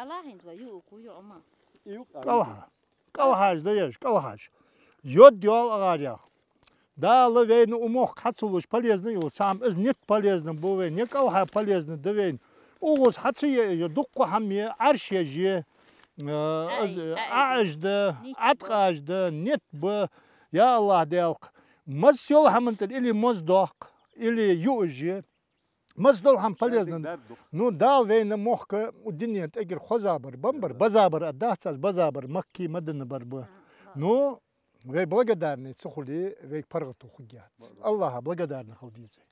Alahaint va yu ku yu ama. Kavaha. Kavahaj da yeş, kavahaj. Yod yol ağarya. Dağlı veyni umok katsuluş palezni yu sam iz nit palezni bu ve ne kavaha palezni de veyni. Uğuz hatsı ye, dukku ham ye, arş ye je. Ağajda, atqajda, nit bu. Ya Allah delq. Mız yol hamındır, ili mız doq, ili yu je. مصدر هم پلیزن نو دال وین مخ که دنیت اگر خوزابر بمبر بزابر اده ساز بزابر مکی مدن بر بو نو وی благодарны цухули вей паргату хугят. Аллаха благодарны халдизы.